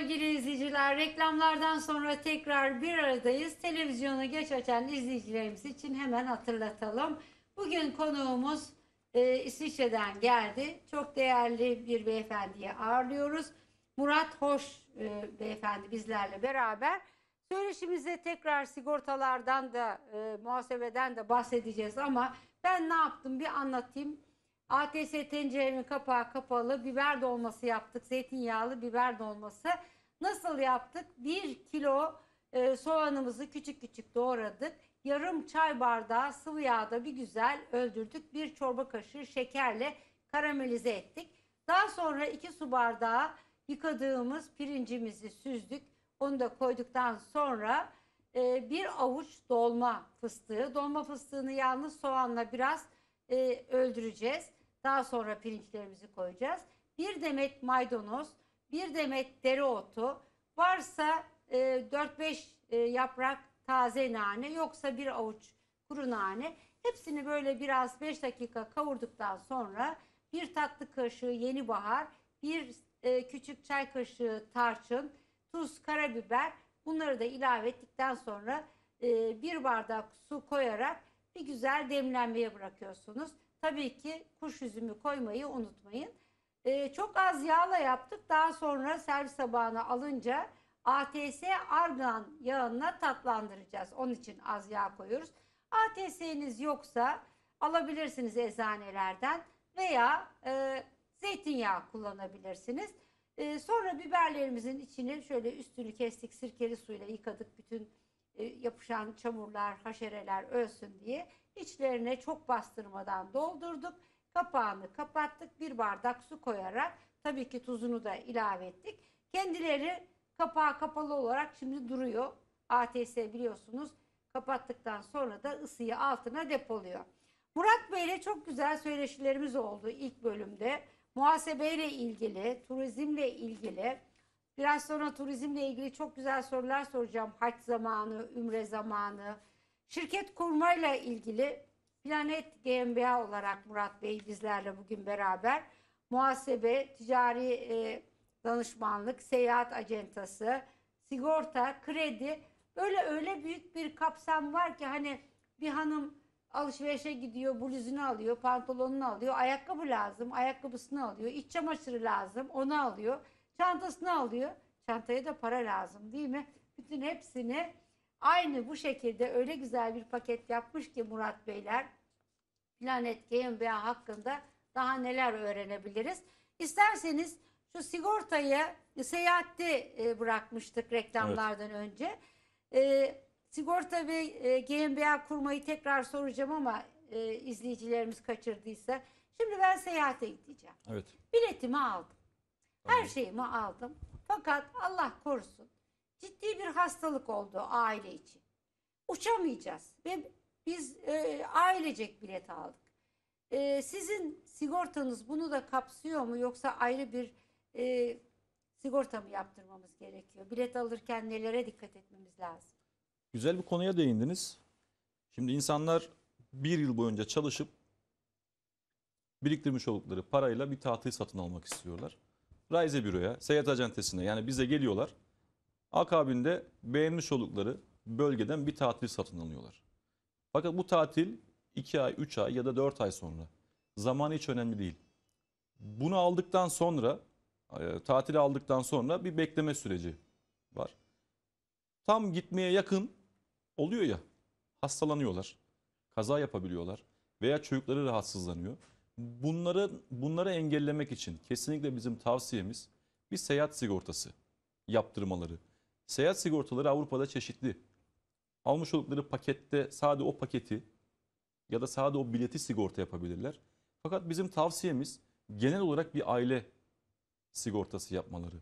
sevgili izleyiciler. Reklamlardan sonra tekrar bir aradayız. Televizyonu geç açan izleyicilerimiz için hemen hatırlatalım. Bugün konuğumuz e, İsviçre'den geldi. Çok değerli bir beyefendiye ağırlıyoruz. Murat Hoş e, beyefendi bizlerle beraber. Söyleşimize tekrar sigortalardan da e, muhasebeden de bahsedeceğiz ama ben ne yaptım bir anlatayım. ATS tenceremin kapağı kapalı biber dolması yaptık. Zeytinyağlı biber dolması. Nasıl yaptık? 1 kilo e, soğanımızı küçük küçük doğradık. Yarım çay bardağı sıvı yağda bir güzel öldürdük. Bir çorba kaşığı şekerle karamelize ettik. Daha sonra 2 su bardağı yıkadığımız pirincimizi süzdük. Onu da koyduktan sonra e, bir avuç dolma fıstığı. Dolma fıstığını yalnız soğanla biraz e, öldüreceğiz. Daha sonra pirinçlerimizi koyacağız. Bir demet maydanoz, bir demet dereotu, varsa 4-5 e, e, yaprak taze nane, yoksa bir avuç kuru nane. Hepsini böyle biraz 5 dakika kavurduktan sonra bir tatlı kaşığı yeni bahar, bir e, küçük çay kaşığı tarçın, tuz, karabiber bunları da ilave ettikten sonra bir bardak su koyarak bir güzel demlenmeye bırakıyorsunuz tabii ki kuş üzümü koymayı unutmayın. E, çok az yağla yaptık. Daha sonra servis tabağına alınca ATS argan yağına tatlandıracağız. Onun için az yağ koyuyoruz. ATS'niz yoksa alabilirsiniz eczanelerden veya e, zeytinyağı kullanabilirsiniz. E, sonra biberlerimizin içini şöyle üstünü kestik sirkeli suyla yıkadık bütün e, yapışan çamurlar, haşereler ölsün diye İçlerine çok bastırmadan doldurduk. Kapağını kapattık. Bir bardak su koyarak tabii ki tuzunu da ilave ettik. Kendileri kapağı kapalı olarak şimdi duruyor. ATS biliyorsunuz kapattıktan sonra da ısıyı altına depoluyor. Murat Bey ile çok güzel söyleşilerimiz oldu ilk bölümde. Muhasebeyle ilgili, turizmle ilgili, biraz sonra turizmle ilgili çok güzel sorular soracağım. Haç zamanı, ümre zamanı, Şirket kurmayla ilgili Planet GmbH olarak Murat Bey bizlerle bugün beraber muhasebe, ticari e, danışmanlık, seyahat acentası, sigorta, kredi böyle öyle büyük bir kapsam var ki hani bir hanım alışverişe gidiyor, bluzunu alıyor, pantolonunu alıyor, ayakkabı lazım, ayakkabısını alıyor, iç çamaşırı lazım, onu alıyor, çantasını alıyor. Çantaya da para lazım değil mi? Bütün hepsini Aynı bu şekilde öyle güzel bir paket yapmış ki Murat Beyler. Planet GmbH hakkında daha neler öğrenebiliriz. İsterseniz şu sigortayı seyahatte bırakmıştık reklamlardan evet. önce. E, sigorta ve e, GmbH kurmayı tekrar soracağım ama e, izleyicilerimiz kaçırdıysa. Şimdi ben seyahate gideceğim. Evet. Biletimi aldım. Her şeyimi aldım. Fakat Allah korusun ciddi bir hastalık oldu aile için. Uçamayacağız ve biz e, ailecek bilet aldık. E, sizin sigortanız bunu da kapsıyor mu yoksa ayrı bir e, sigorta mı yaptırmamız gerekiyor? Bilet alırken nelere dikkat etmemiz lazım? Güzel bir konuya değindiniz. Şimdi insanlar bir yıl boyunca çalışıp biriktirmiş oldukları parayla bir tatil satın almak istiyorlar. Raize Büro'ya, seyahat acentesine yani bize geliyorlar. Akabinde beğenmiş oldukları bölgeden bir tatil satın alıyorlar. Fakat bu tatil 2 ay, 3 ay ya da 4 ay sonra. Zamanı hiç önemli değil. Bunu aldıktan sonra, e, tatil aldıktan sonra bir bekleme süreci var. Tam gitmeye yakın oluyor ya, hastalanıyorlar, kaza yapabiliyorlar veya çocukları rahatsızlanıyor. Bunları, bunları engellemek için kesinlikle bizim tavsiyemiz bir seyahat sigortası yaptırmaları. Seyahat sigortaları Avrupa'da çeşitli. Almış oldukları pakette sade o paketi ya da sade o bileti sigorta yapabilirler. Fakat bizim tavsiyemiz genel olarak bir aile sigortası yapmaları.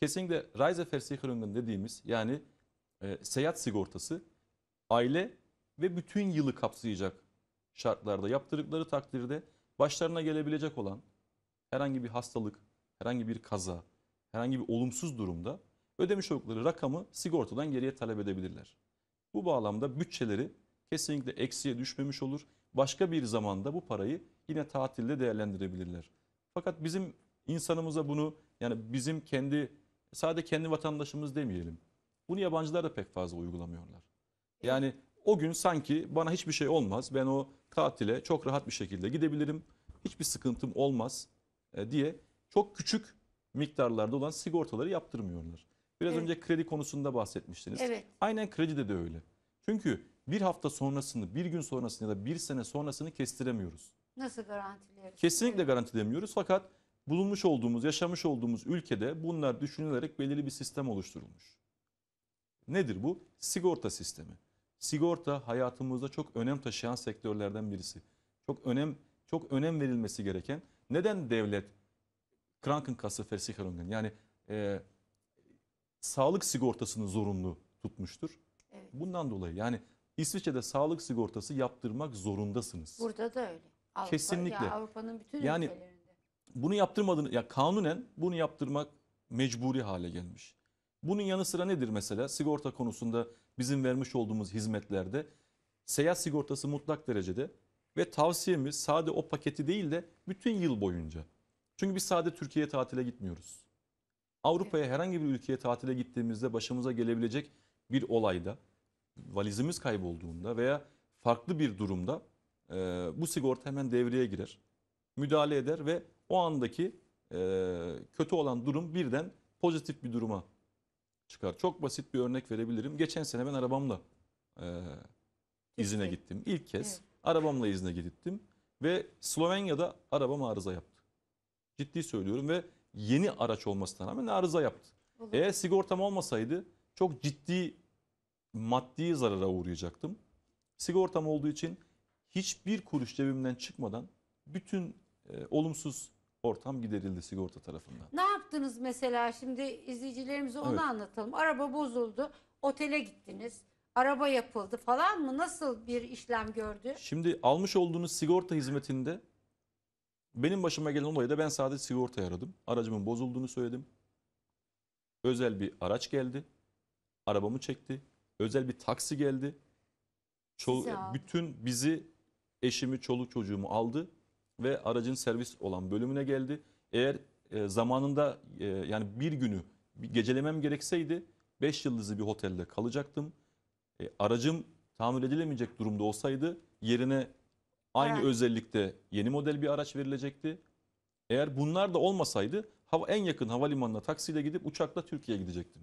Kesinlikle Reiseversicherung dediğimiz yani e, seyahat sigortası aile ve bütün yılı kapsayacak şartlarda yaptırdıkları takdirde başlarına gelebilecek olan herhangi bir hastalık, herhangi bir kaza, herhangi bir olumsuz durumda ödemiş oldukları rakamı sigortadan geriye talep edebilirler. Bu bağlamda bütçeleri kesinlikle eksiye düşmemiş olur. Başka bir zamanda bu parayı yine tatilde değerlendirebilirler. Fakat bizim insanımıza bunu yani bizim kendi sadece kendi vatandaşımız demeyelim. Bunu yabancılar da pek fazla uygulamıyorlar. Yani o gün sanki bana hiçbir şey olmaz. Ben o tatile çok rahat bir şekilde gidebilirim. Hiçbir sıkıntım olmaz e, diye çok küçük miktarlarda olan sigortaları yaptırmıyorlar. Biraz evet. önce kredi konusunda bahsetmiştiniz. Evet. Aynen kredide de öyle. Çünkü bir hafta sonrasını, bir gün sonrasını ya da bir sene sonrasını kestiremiyoruz. Nasıl garantileyemiyoruz? Kesinlikle evet. garantileyemiyoruz fakat bulunmuş olduğumuz, yaşamış olduğumuz ülkede bunlar düşünülerek belirli bir sistem oluşturulmuş. Nedir bu? Sigorta sistemi. Sigorta hayatımızda çok önem taşıyan sektörlerden birisi. Çok önem çok önem verilmesi gereken. Neden devlet Krankenkasse Versicherungen yani e, sağlık sigortasını zorunlu tutmuştur. Evet. Bundan dolayı yani İsviçre'de sağlık sigortası yaptırmak zorundasınız. Burada da öyle. Avrupa, Kesinlikle. Ya Avrupa'nın bütün yani, ülkelerinde. Bunu yaptırmadığını ya kanunen bunu yaptırmak mecburi hale gelmiş. Bunun yanı sıra nedir mesela sigorta konusunda bizim vermiş olduğumuz hizmetlerde seyahat sigortası mutlak derecede ve tavsiyemiz sade o paketi değil de bütün yıl boyunca. Çünkü biz sade Türkiye'ye tatile gitmiyoruz. Avrupa'ya herhangi bir ülkeye tatile gittiğimizde başımıza gelebilecek bir olayda valizimiz kaybolduğunda veya farklı bir durumda e, bu sigorta hemen devreye girer. Müdahale eder ve o andaki e, kötü olan durum birden pozitif bir duruma çıkar. Çok basit bir örnek verebilirim. Geçen sene ben arabamla e, izine gittim. İlk kez evet. arabamla izine gittim ve Slovenya'da arabam arıza yaptı. Ciddi söylüyorum ve yeni araç olmasına rağmen arıza yaptı. Olur. Eğer sigortam olmasaydı çok ciddi maddi zarara uğrayacaktım. Sigortam olduğu için hiçbir kuruş cebimden çıkmadan bütün e, olumsuz ortam giderildi sigorta tarafından. Ne yaptınız mesela şimdi izleyicilerimize onu evet. anlatalım. Araba bozuldu, otele gittiniz, araba yapıldı falan mı? Nasıl bir işlem gördü? Şimdi almış olduğunuz sigorta hizmetinde benim başıma gelen olayı da ben sadece sigorta aradım. Aracımın bozulduğunu söyledim. Özel bir araç geldi. Arabamı çekti. Özel bir taksi geldi. Çol ya. bütün bizi eşimi, çoluk çocuğumu aldı ve aracın servis olan bölümüne geldi. Eğer e, zamanında e, yani bir günü bir gecelemem gerekseydi 5 yıldızlı bir otelde kalacaktım. E, aracım tamir edilemeyecek durumda olsaydı yerine Aynı evet. özellikte yeni model bir araç verilecekti. Eğer bunlar da olmasaydı hava, en yakın havalimanına taksiyle gidip uçakla Türkiye'ye gidecektim.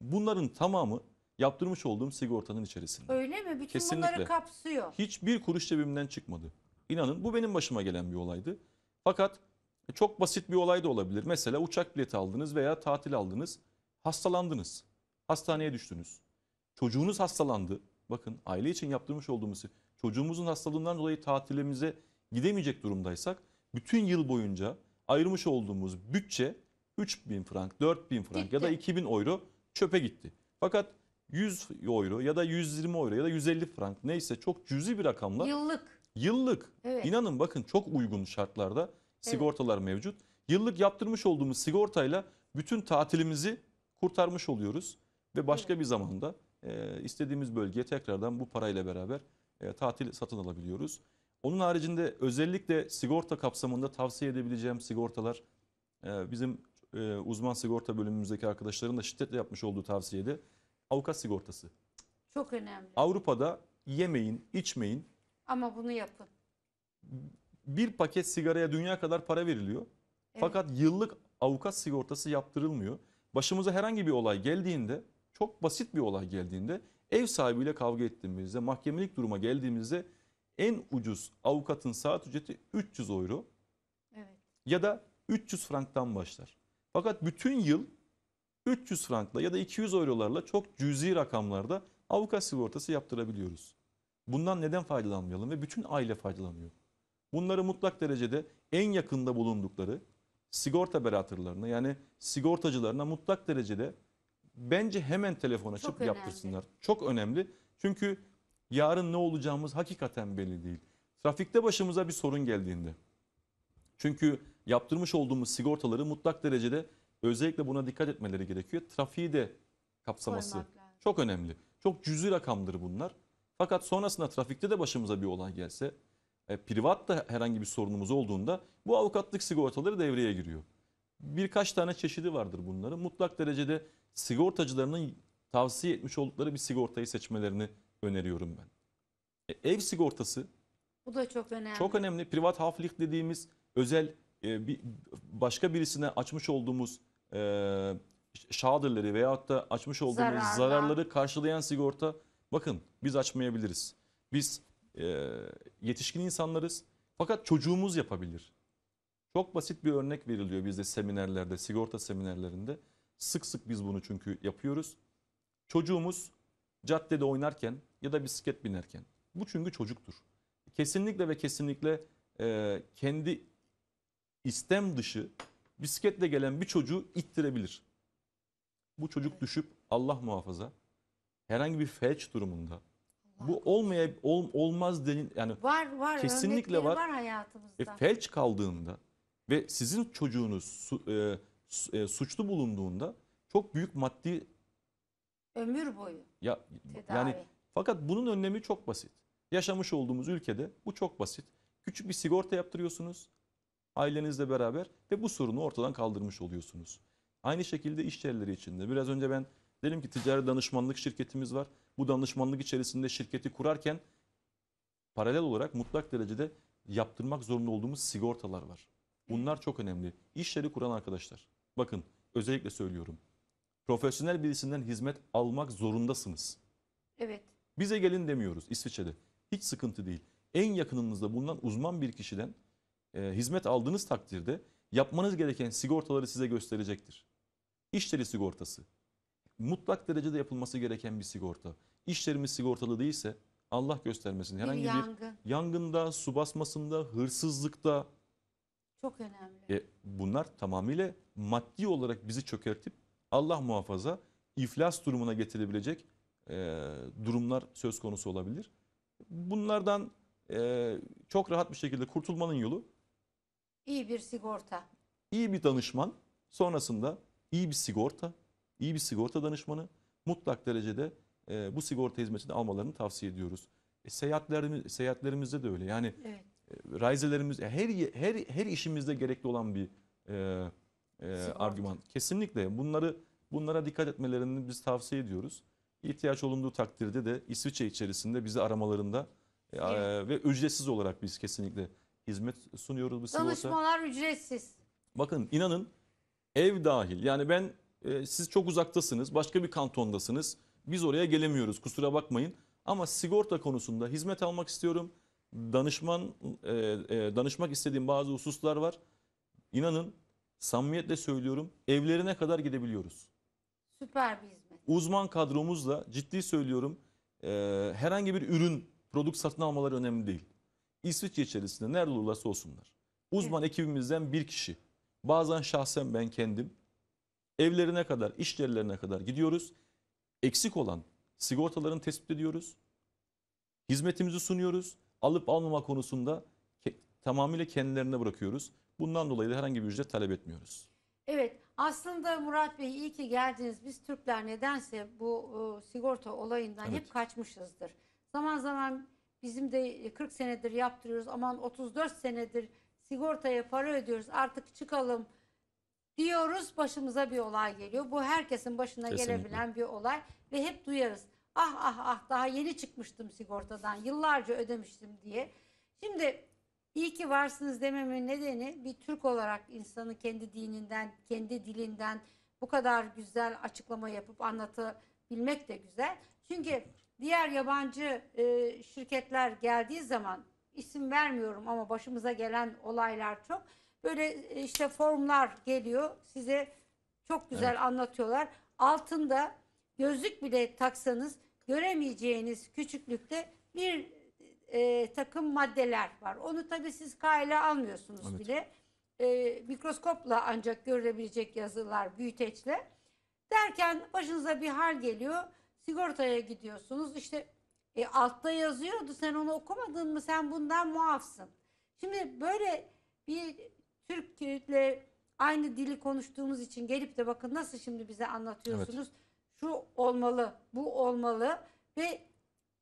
Bunların tamamı yaptırmış olduğum sigortanın içerisinde. Öyle mi? Bütün Kesinlikle. bunları kapsıyor. Hiçbir kuruş cebimden çıkmadı. İnanın bu benim başıma gelen bir olaydı. Fakat e, çok basit bir olay da olabilir. Mesela uçak bileti aldınız veya tatil aldınız. Hastalandınız. Hastaneye düştünüz. Çocuğunuz hastalandı. Bakın aile için yaptırmış olduğumuz çocuğumuzun hastalığından dolayı tatilimize gidemeyecek durumdaysak bütün yıl boyunca ayırmış olduğumuz bütçe 3 bin frank, 4 bin frank gitti. ya da 2 bin euro çöpe gitti. Fakat 100 euro ya da 120 euro ya da 150 frank neyse çok cüzi bir rakamla yıllık yıllık evet. inanın bakın çok uygun şartlarda sigortalar evet. mevcut. Yıllık yaptırmış olduğumuz sigortayla bütün tatilimizi kurtarmış oluyoruz ve başka evet. bir zamanda e, istediğimiz bölgeye tekrardan bu parayla beraber e, tatil satın alabiliyoruz. Onun haricinde özellikle sigorta kapsamında tavsiye edebileceğim sigortalar e, bizim e, uzman sigorta bölümümüzdeki arkadaşların da şiddetle yapmış olduğu tavsiyede avukat sigortası. Çok önemli. Avrupa'da yemeyin, içmeyin. Ama bunu yapın. Bir paket sigaraya dünya kadar para veriliyor. Evet. Fakat yıllık avukat sigortası yaptırılmıyor. Başımıza herhangi bir olay geldiğinde, çok basit bir olay geldiğinde Ev sahibiyle kavga ettiğimizde, mahkemelik duruma geldiğimizde en ucuz avukatın saat ücreti 300 euro. Evet. Ya da 300 franktan başlar. Fakat bütün yıl 300 frankla ya da 200 eurolarla çok cüzi rakamlarda avukat sigortası yaptırabiliyoruz. Bundan neden faydalanmayalım ve bütün aile faydalanıyor. Bunları mutlak derecede en yakında bulundukları sigorta beratırlarına yani sigortacılarına mutlak derecede bence hemen telefon açıp Çok yaptırsınlar. Çok önemli. Çünkü yarın ne olacağımız hakikaten belli değil. Trafikte başımıza bir sorun geldiğinde. Çünkü yaptırmış olduğumuz sigortaları mutlak derecede özellikle buna dikkat etmeleri gerekiyor. Trafiği de kapsaması çok önemli. Çok cüzi rakamdır bunlar. Fakat sonrasında trafikte de başımıza bir olay gelse, e, da herhangi bir sorunumuz olduğunda bu avukatlık sigortaları devreye giriyor. Birkaç tane çeşidi vardır bunların. Mutlak derecede sigortacılarının tavsiye etmiş oldukları bir sigortayı seçmelerini öneriyorum ben. E, ev sigortası bu da çok önemli. Çok önemli. Privat haflik dediğimiz özel e, bir, başka birisine açmış olduğumuz e, şadırları veyahut da açmış olduğumuz Zararlar. zararları karşılayan sigorta bakın biz açmayabiliriz. Biz e, yetişkin insanlarız fakat çocuğumuz yapabilir. Çok basit bir örnek veriliyor bizde seminerlerde, sigorta seminerlerinde. Sık sık biz bunu çünkü yapıyoruz. Çocuğumuz caddede oynarken ya da bisiklet binerken. Bu çünkü çocuktur. Kesinlikle ve kesinlikle e, kendi istem dışı bisikletle gelen bir çocuğu ittirebilir. Bu çocuk düşüp Allah muhafaza herhangi bir felç durumunda bu olmaya ol, olmaz denin yani var var kesinlikle var. var hayatımızda. E, felç kaldığında ve sizin çocuğunuz su, e, e, suçlu bulunduğunda çok büyük maddi ömür boyu ya tedavi. yani fakat bunun önlemi çok basit. Yaşamış olduğumuz ülkede bu çok basit. Küçük bir sigorta yaptırıyorsunuz ailenizle beraber ve bu sorunu ortadan kaldırmış oluyorsunuz. Aynı şekilde iş yerleri içinde. Biraz önce ben dedim ki ticari danışmanlık şirketimiz var. Bu danışmanlık içerisinde şirketi kurarken paralel olarak mutlak derecede yaptırmak zorunda olduğumuz sigortalar var. Bunlar çok önemli. İş yeri kuran arkadaşlar. Bakın özellikle söylüyorum. Profesyonel birisinden hizmet almak zorundasınız. Evet. Bize gelin demiyoruz İsviçre'de. Hiç sıkıntı değil. En yakınınızda bulunan uzman bir kişiden e, hizmet aldığınız takdirde yapmanız gereken sigortaları size gösterecektir. İşleri sigortası. Mutlak derecede yapılması gereken bir sigorta. İşlerimiz sigortalı değilse Allah göstermesin. Herhangi bir, yangın. bir yangında, su basmasında, hırsızlıkta. Çok önemli. E, bunlar tamamıyla maddi olarak bizi çökertip Allah muhafaza iflas durumuna getirebilecek e, durumlar söz konusu olabilir. Bunlardan e, çok rahat bir şekilde kurtulmanın yolu iyi bir sigorta. iyi bir danışman, sonrasında iyi bir sigorta, iyi bir sigorta danışmanı mutlak derecede e, bu sigorta hizmetini almalarını tavsiye ediyoruz. E, seyahatlerimiz, seyahatlerimizde de öyle. Yani evet. e, raizelerimiz her her her işimizde gerekli olan bir e, e, argüman. Kesinlikle bunları bunlara dikkat etmelerini biz tavsiye ediyoruz. İhtiyaç olunduğu takdirde de İsviçre içerisinde bizi aramalarında e, evet. ve ücretsiz olarak biz kesinlikle hizmet sunuyoruz bu sigorta. Danışmalar ücretsiz. Bakın inanın ev dahil yani ben e, siz çok uzaktasınız başka bir kantondasınız biz oraya gelemiyoruz kusura bakmayın ama sigorta konusunda hizmet almak istiyorum danışman e, e, danışmak istediğim bazı hususlar var. İnanın samimiyetle söylüyorum evlerine kadar gidebiliyoruz. Süper bir hizmet. Uzman kadromuzla ciddi söylüyorum e, herhangi bir ürün, produkt satın almaları önemli değil. İsviçre içerisinde nerede olursa olsunlar. Uzman evet. ekibimizden bir kişi, bazen şahsen ben kendim evlerine kadar, iş yerlerine kadar gidiyoruz. Eksik olan sigortalarını tespit ediyoruz. Hizmetimizi sunuyoruz. Alıp almama konusunda tamamıyla kendilerine bırakıyoruz. Bundan dolayı da herhangi bir ücret talep etmiyoruz. Evet aslında Murat Bey iyi ki geldiniz. Biz Türkler nedense bu e, sigorta olayından Evet. hep kaçmışızdır. Zaman zaman bizim de 40 e, senedir yaptırıyoruz aman 34 senedir sigortaya para ödüyoruz artık çıkalım diyoruz başımıza bir olay geliyor. Bu herkesin başına Kesinlikle. gelebilen bir olay ve hep duyarız. Ah ah ah daha yeni çıkmıştım sigortadan yıllarca ödemiştim diye. Şimdi İyi ki varsınız dememin nedeni bir Türk olarak insanı kendi dininden, kendi dilinden bu kadar güzel açıklama yapıp anlatabilmek de güzel. Çünkü diğer yabancı e, şirketler geldiği zaman isim vermiyorum ama başımıza gelen olaylar çok. Böyle e, işte formlar geliyor size çok güzel evet. anlatıyorlar. Altında gözlük bile taksanız göremeyeceğiniz küçüklükte bir e, takım maddeler var. Onu tabii siz kayla almıyorsunuz evet. bile. E, mikroskopla ancak görülebilecek yazılar, büyüteçle. Derken başınıza bir hal geliyor. Sigortaya gidiyorsunuz. İşte e, altta yazıyordu sen onu okumadın mı? Sen bundan muafsın. Şimdi böyle bir Türk'le aynı dili konuştuğumuz için gelip de bakın nasıl şimdi bize anlatıyorsunuz. Evet. Şu olmalı, bu olmalı ve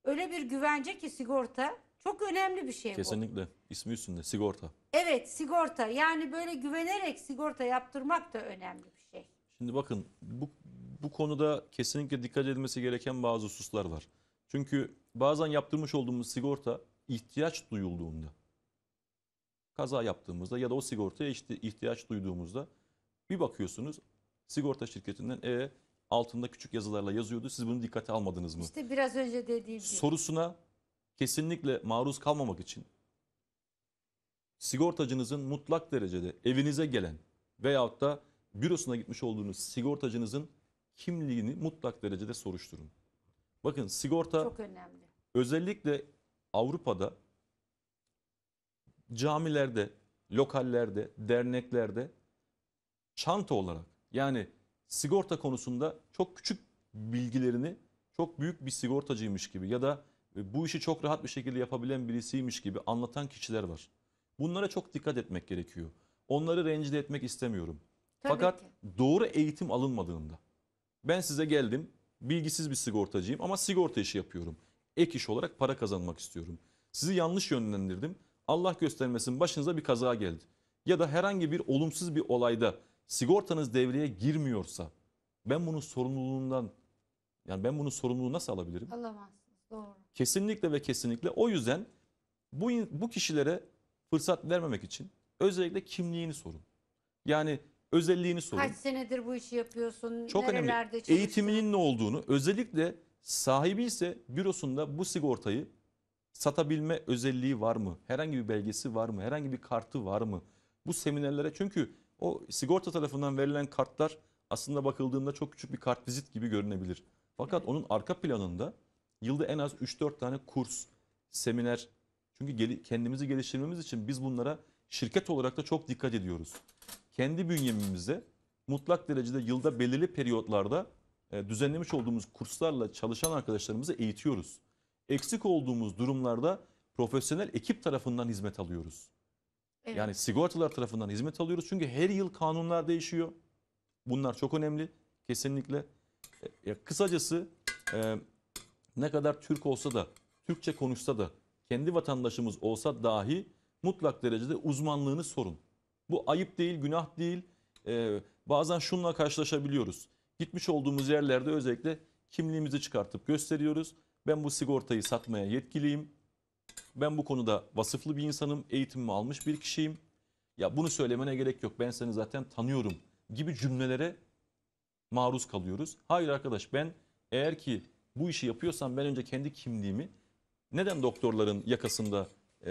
öyle bir güvence ki sigorta çok önemli bir şey bu. Kesinlikle. İsmi üstünde sigorta. Evet sigorta yani böyle güvenerek sigorta yaptırmak da önemli bir şey. Şimdi bakın bu, bu konuda kesinlikle dikkat edilmesi gereken bazı hususlar var. Çünkü bazen yaptırmış olduğumuz sigorta ihtiyaç duyulduğunda, kaza yaptığımızda ya da o sigortaya işte ihtiyaç duyduğumuzda bir bakıyorsunuz sigorta şirketinden e altında küçük yazılarla yazıyordu. Siz bunu dikkate almadınız mı? İşte biraz önce dediğim gibi. Sorusuna kesinlikle maruz kalmamak için sigortacınızın mutlak derecede evinize gelen veyahut da bürosuna gitmiş olduğunuz sigortacınızın kimliğini mutlak derecede soruşturun. Bakın sigorta Çok önemli. özellikle Avrupa'da camilerde, lokallerde, derneklerde çanta olarak yani sigorta konusunda çok küçük bilgilerini çok büyük bir sigortacıymış gibi ya da e, bu işi çok rahat bir şekilde yapabilen birisiymiş gibi anlatan kişiler var. Bunlara çok dikkat etmek gerekiyor. Onları rencide etmek istemiyorum. Tabii Fakat ki. doğru eğitim alınmadığında ben size geldim bilgisiz bir sigortacıyım ama sigorta işi yapıyorum. Ek iş olarak para kazanmak istiyorum. Sizi yanlış yönlendirdim. Allah göstermesin başınıza bir kaza geldi. Ya da herhangi bir olumsuz bir olayda sigortanız devreye girmiyorsa ben bunun sorumluluğundan yani ben bunun sorumluluğu nasıl alabilirim? Alamazsınız. Doğru. Kesinlikle ve kesinlikle o yüzden bu bu kişilere fırsat vermemek için özellikle kimliğini sorun. Yani özelliğini sorun. Kaç senedir bu işi yapıyorsun? Çok önemli. Çalıştın? Eğitiminin ne olduğunu özellikle sahibi ise bürosunda bu sigortayı satabilme özelliği var mı? Herhangi bir belgesi var mı? Herhangi bir kartı var mı? Bu seminerlere çünkü o sigorta tarafından verilen kartlar aslında bakıldığında çok küçük bir kartvizit gibi görünebilir. Fakat onun arka planında yılda en az 3-4 tane kurs, seminer. Çünkü kendimizi geliştirmemiz için biz bunlara şirket olarak da çok dikkat ediyoruz. Kendi bünyemizde mutlak derecede yılda belirli periyotlarda e, düzenlemiş olduğumuz kurslarla çalışan arkadaşlarımızı eğitiyoruz. Eksik olduğumuz durumlarda profesyonel ekip tarafından hizmet alıyoruz. Evet. Yani sigortalar tarafından hizmet alıyoruz. Çünkü her yıl kanunlar değişiyor. Bunlar çok önemli. Kesinlikle. E, kısacası e, ne kadar Türk olsa da, Türkçe konuşsa da, kendi vatandaşımız olsa dahi mutlak derecede uzmanlığını sorun. Bu ayıp değil, günah değil. E, bazen şunla karşılaşabiliyoruz. Gitmiş olduğumuz yerlerde özellikle kimliğimizi çıkartıp gösteriyoruz. Ben bu sigortayı satmaya yetkiliyim ben bu konuda vasıflı bir insanım, eğitimimi almış bir kişiyim. Ya bunu söylemene gerek yok. Ben seni zaten tanıyorum gibi cümlelere maruz kalıyoruz. Hayır arkadaş ben eğer ki bu işi yapıyorsam ben önce kendi kimliğimi neden doktorların yakasında e,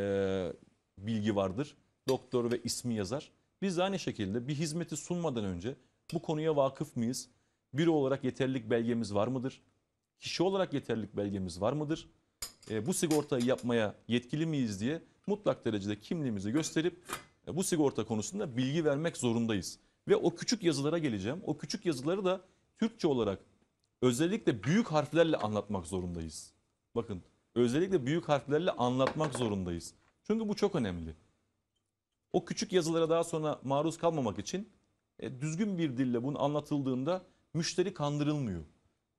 bilgi vardır? Doktor ve ismi yazar. Biz de aynı şekilde bir hizmeti sunmadan önce bu konuya vakıf mıyız? Biri olarak yeterlik belgemiz var mıdır? Kişi olarak yeterlik belgemiz var mıdır? E, bu sigortayı yapmaya yetkili miyiz diye mutlak derecede kimliğimizi gösterip e, bu sigorta konusunda bilgi vermek zorundayız. Ve o küçük yazılara geleceğim. O küçük yazıları da Türkçe olarak özellikle büyük harflerle anlatmak zorundayız. Bakın özellikle büyük harflerle anlatmak zorundayız. Çünkü bu çok önemli. O küçük yazılara daha sonra maruz kalmamak için e, düzgün bir dille bunu anlatıldığında müşteri kandırılmıyor.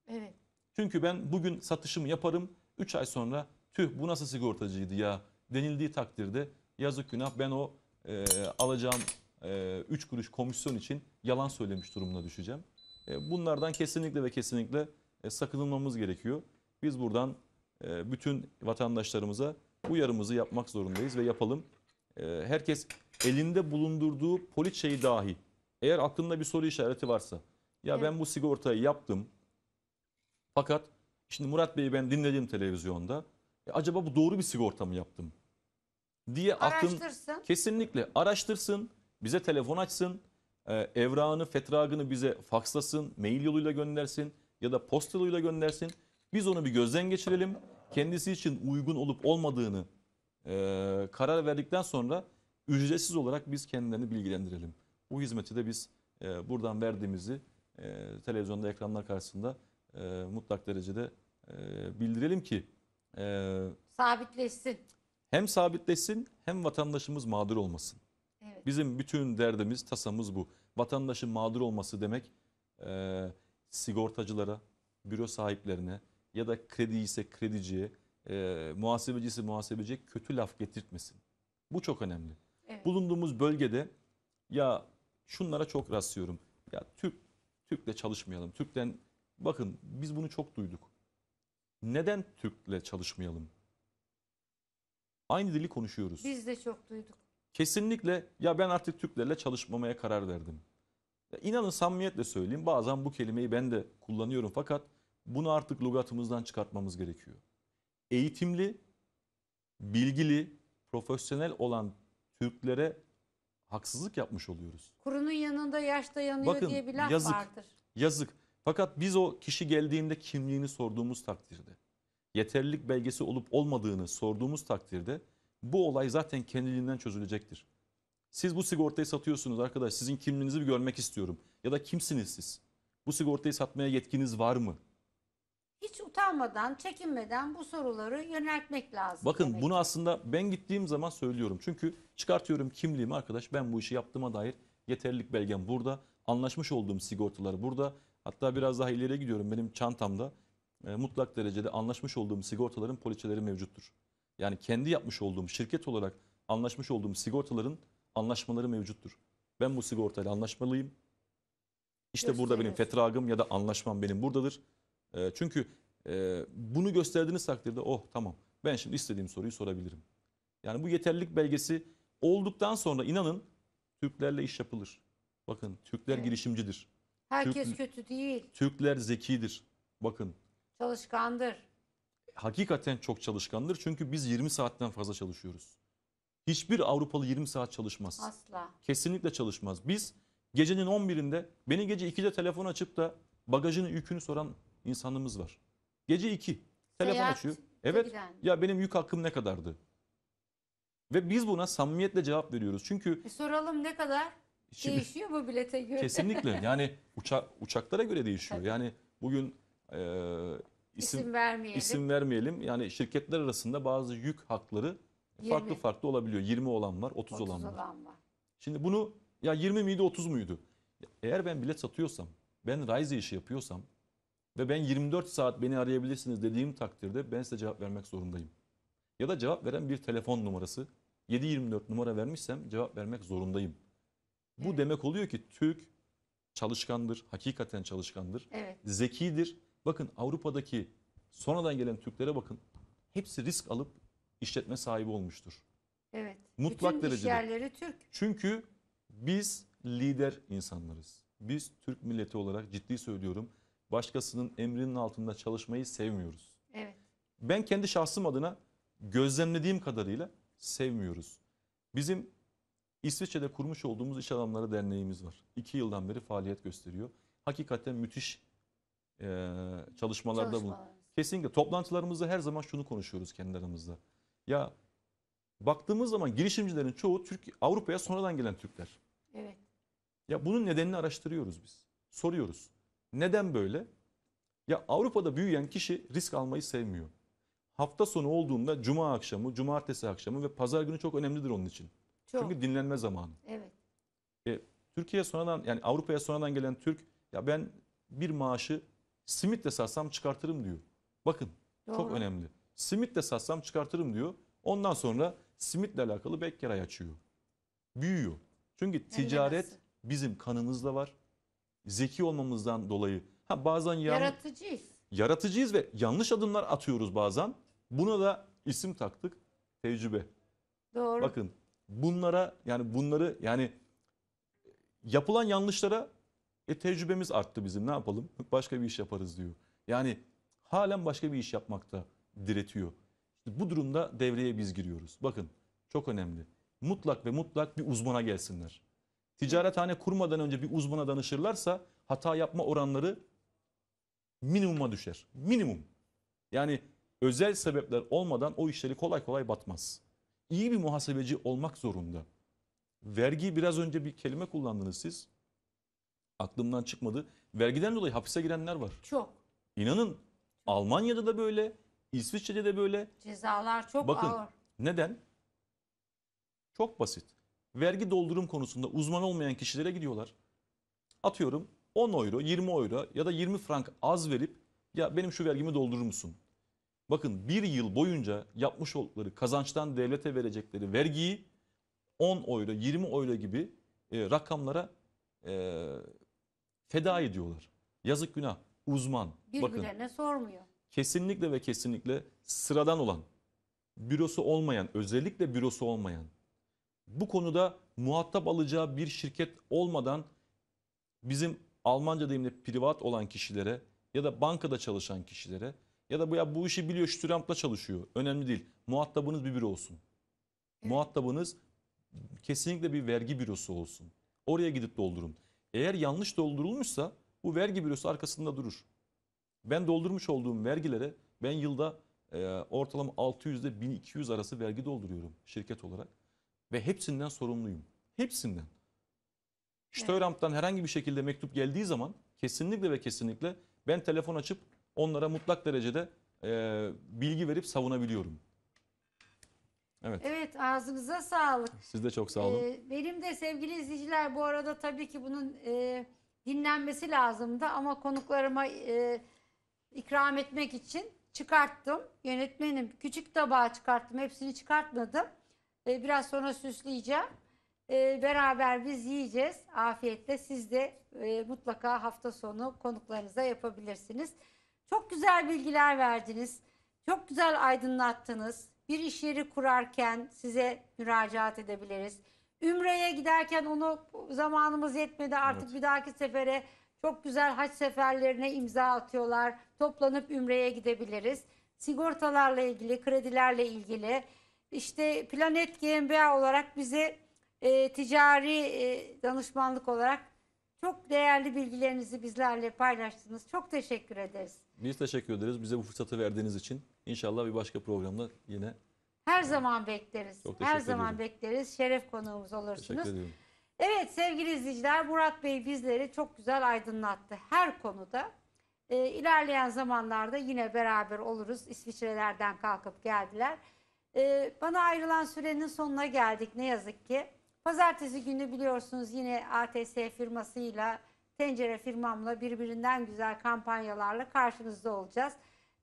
Evet. Çünkü ben bugün satışımı yaparım, 3 ay sonra tüh bu nasıl sigortacıydı ya denildiği takdirde yazık günah ben o e, alacağım 3 e, üç kuruş komisyon için yalan söylemiş durumuna düşeceğim. E, bunlardan kesinlikle ve kesinlikle e, sakınılmamız gerekiyor. Biz buradan e, bütün vatandaşlarımıza uyarımızı yapmak zorundayız ve yapalım. E, herkes elinde bulundurduğu poliçeyi dahi eğer aklında bir soru işareti varsa ya evet. ben bu sigortayı yaptım fakat Şimdi Murat Bey'i ben dinledim televizyonda. E acaba bu doğru bir sigorta mı yaptım? Diye aklım kesinlikle araştırsın, bize telefon açsın, e, evrağını, fetragını bize fakslasın, mail yoluyla göndersin ya da posta yoluyla göndersin. Biz onu bir gözden geçirelim. Kendisi için uygun olup olmadığını e, karar verdikten sonra ücretsiz olarak biz kendilerini bilgilendirelim. Bu hizmeti de biz e, buradan verdiğimizi e, televizyonda ekranlar karşısında e, mutlak derecede e, bildirelim ki e, sabitleşsin. Hem sabitleşsin hem vatandaşımız mağdur olmasın. Evet. Bizim bütün derdimiz, tasamız bu. Vatandaşın mağdur olması demek e, sigortacılara, büro sahiplerine ya da kredi ise krediciye, e, muhasebecisi muhasebeciye kötü laf getirtmesin. Bu çok önemli. Evet. Bulunduğumuz bölgede ya şunlara çok rastlıyorum. Ya Türk Türk'le çalışmayalım. Türk'ten Bakın biz bunu çok duyduk. Neden Türk'le çalışmayalım? Aynı dili konuşuyoruz. Biz de çok duyduk. Kesinlikle ya ben artık Türklerle çalışmamaya karar verdim. Ya inanın samimiyetle söyleyeyim bazen bu kelimeyi ben de kullanıyorum fakat bunu artık lugatımızdan çıkartmamız gerekiyor. Eğitimli, bilgili, profesyonel olan Türklere haksızlık yapmış oluyoruz. Kurunun yanında yaş dayanıyor Bakın, diye bir laf yazık, vardır. Yazık. Fakat biz o kişi geldiğinde kimliğini sorduğumuz takdirde, yeterlilik belgesi olup olmadığını sorduğumuz takdirde bu olay zaten kendiliğinden çözülecektir. Siz bu sigortayı satıyorsunuz arkadaş sizin kimliğinizi bir görmek istiyorum. Ya da kimsiniz siz? Bu sigortayı satmaya yetkiniz var mı? Hiç utanmadan, çekinmeden bu soruları yöneltmek lazım. Bakın demek. bunu aslında ben gittiğim zaman söylüyorum. Çünkü çıkartıyorum kimliğimi arkadaş ben bu işi yaptığıma dair yeterlilik belgem burada. Anlaşmış olduğum sigortaları burada. Hatta biraz daha ileriye gidiyorum. Benim çantamda e, mutlak derecede anlaşmış olduğum sigortaların poliçeleri mevcuttur. Yani kendi yapmış olduğum şirket olarak anlaşmış olduğum sigortaların anlaşmaları mevcuttur. Ben bu sigortayla anlaşmalıyım. İşte burada benim fetragım ya da anlaşmam benim buradadır. E, çünkü e, bunu gösterdiğiniz takdirde oh tamam ben şimdi istediğim soruyu sorabilirim. Yani bu yeterlilik belgesi olduktan sonra inanın Türklerle iş yapılır. Bakın Türkler evet. girişimcidir. Herkes Türk- kötü değil, Türkler zekidir. Bakın çalışkandır. hakikaten çok çalışkandır. Çünkü biz 20 saatten fazla çalışıyoruz. Hiçbir Avrupalı 20 saat çalışmaz. Asla. Kesinlikle çalışmaz. Biz gecenin 11'inde beni gece 2'de telefon açıp da bagajını yükünü soran insanımız var. Gece 2 telefon Seyahat açıyor. Evet giden. ya benim yük hakkım ne kadardı? Ve biz buna samimiyetle cevap veriyoruz. Çünkü E soralım ne kadar? Şimdi, değişiyor bu bilete göre. Kesinlikle yani uça, uçaklara göre değişiyor. Tabii. Yani bugün e, isim, isim, vermeyelim. isim vermeyelim. Yani şirketler arasında bazı yük hakları 20. farklı farklı olabiliyor. 20 olan var 30, 30 olan, var. olan var. Şimdi bunu ya 20 miydi 30 muydu? Eğer ben bilet satıyorsam, ben Rise işi yapıyorsam ve ben 24 saat beni arayabilirsiniz dediğim takdirde ben size cevap vermek zorundayım. Ya da cevap veren bir telefon numarası 724 numara vermişsem cevap vermek zorundayım. Bu evet. demek oluyor ki Türk çalışkandır, hakikaten çalışkandır, evet. zekidir. Bakın Avrupa'daki sonradan gelen Türklere bakın. Hepsi risk alıp işletme sahibi olmuştur. Evet. Mutlak Bütün derecede. yerleri Türk. Çünkü biz lider insanlarız. Biz Türk milleti olarak ciddi söylüyorum başkasının emrinin altında çalışmayı sevmiyoruz. Evet. Ben kendi şahsım adına gözlemlediğim kadarıyla sevmiyoruz. Bizim İsviçre'de kurmuş olduğumuz iş adamları derneğimiz var. İki yıldan beri faaliyet gösteriyor. Hakikaten müthiş e, çalışmalarda Çalışmalar. bu. Kesinlikle toplantılarımızda her zaman şunu konuşuyoruz kendi aramızda. Ya baktığımız zaman girişimcilerin çoğu Türk Avrupa'ya sonradan gelen Türkler. Evet. Ya bunun nedenini araştırıyoruz biz. Soruyoruz. Neden böyle? Ya Avrupa'da büyüyen kişi risk almayı sevmiyor. Hafta sonu olduğunda cuma akşamı, cumartesi akşamı ve pazar günü çok önemlidir onun için. Çok. Çünkü dinlenme zamanı. Evet. E, Türkiye sonradan yani Avrupa'ya sonradan gelen Türk ya ben bir maaşı simitle satsam çıkartırım diyor. Bakın Doğru. çok önemli. Simitle satsam çıkartırım diyor. Ondan sonra simitle alakalı bekkeray açıyor. Büyüyor. Çünkü ticaret Endemez. bizim kanımızda var. Zeki olmamızdan dolayı. Ha bazen yan... yaratıcıyız. Yaratıcıyız ve yanlış adımlar atıyoruz bazen. Buna da isim taktık. Tecrübe. Doğru. Bakın bunlara yani bunları yani e, yapılan yanlışlara e, tecrübemiz arttı bizim ne yapalım başka bir iş yaparız diyor. Yani halen başka bir iş yapmakta diretiyor. İşte bu durumda devreye biz giriyoruz. Bakın çok önemli. Mutlak ve mutlak bir uzmana gelsinler. Ticarethane kurmadan önce bir uzmana danışırlarsa hata yapma oranları minimuma düşer. Minimum. Yani özel sebepler olmadan o işleri kolay kolay batmaz iyi bir muhasebeci olmak zorunda. Vergi biraz önce bir kelime kullandınız siz. Aklımdan çıkmadı. Vergiden dolayı hapise girenler var. Çok. İnanın Almanya'da da böyle, İsviçre'de de böyle. Cezalar çok Bakın, ağır. Neden? Çok basit. Vergi doldurum konusunda uzman olmayan kişilere gidiyorlar. Atıyorum 10 euro, 20 euro ya da 20 frank az verip ya benim şu vergimi doldurur musun? Bakın bir yıl boyunca yapmış oldukları kazançtan devlete verecekleri vergiyi 10 oyla 20 oyla gibi e, rakamlara e, feda ediyorlar. Yazık günah uzman. Birbirine Bakın, sormuyor. Kesinlikle ve kesinlikle sıradan olan, bürosu olmayan, özellikle bürosu olmayan, bu konuda muhatap alacağı bir şirket olmadan bizim Almanca deyimle privat olan kişilere ya da bankada çalışan kişilere ya da bu ya bu işi biliyor şu rampla çalışıyor. Önemli değil. Muhatabınız bir büro olsun. Muhatabınız kesinlikle bir vergi bürosu olsun. Oraya gidip doldurun. Eğer yanlış doldurulmuşsa bu vergi bürosu arkasında durur. Ben doldurmuş olduğum vergilere ben yılda e, ortalama 600 ile 1200 arası vergi dolduruyorum şirket olarak. Ve hepsinden sorumluyum. Hepsinden. Steuerampt'tan herhangi bir şekilde mektup geldiği zaman kesinlikle ve kesinlikle ben telefon açıp onlara mutlak derecede e, bilgi verip savunabiliyorum. Evet. Evet ağzınıza sağlık. Siz de çok sağ olun. Ee, benim de sevgili izleyiciler bu arada tabii ki bunun e, dinlenmesi lazımdı ama konuklarıma e, ikram etmek için çıkarttım. Yönetmenim küçük tabağa çıkarttım hepsini çıkartmadım. E, biraz sonra süsleyeceğim. E, beraber biz yiyeceğiz afiyetle. Siz de e, mutlaka hafta sonu konuklarınıza yapabilirsiniz. Çok güzel bilgiler verdiniz. Çok güzel aydınlattınız. Bir iş yeri kurarken size müracaat edebiliriz. Ümre'ye giderken onu zamanımız yetmedi artık evet. bir dahaki sefere çok güzel haç seferlerine imza atıyorlar. Toplanıp Ümre'ye gidebiliriz. Sigortalarla ilgili, kredilerle ilgili işte Planet GmbH olarak bize e, ticari e, danışmanlık olarak çok değerli bilgilerinizi bizlerle paylaştınız. Çok teşekkür ederiz. Biz teşekkür ederiz bize bu fırsatı verdiğiniz için. İnşallah bir başka programda yine. Her zaman bekleriz. Çok Her zaman ediyorum. bekleriz. Şeref konuğumuz Teşekkür olursunuz. Evet sevgili izleyiciler Murat Bey bizleri çok güzel aydınlattı her konuda. Ee, ilerleyen zamanlarda yine beraber oluruz. İsviçrelerden kalkıp geldiler. Ee, bana ayrılan sürenin sonuna geldik ne yazık ki. Pazartesi günü biliyorsunuz yine ATS firmasıyla tencere firmamla birbirinden güzel kampanyalarla karşınızda olacağız.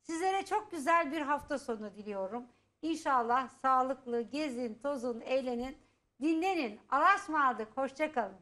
Sizlere çok güzel bir hafta sonu diliyorum. İnşallah sağlıklı gezin, tozun, eğlenin, dinlenin. Alasmadık, hoşçakalın.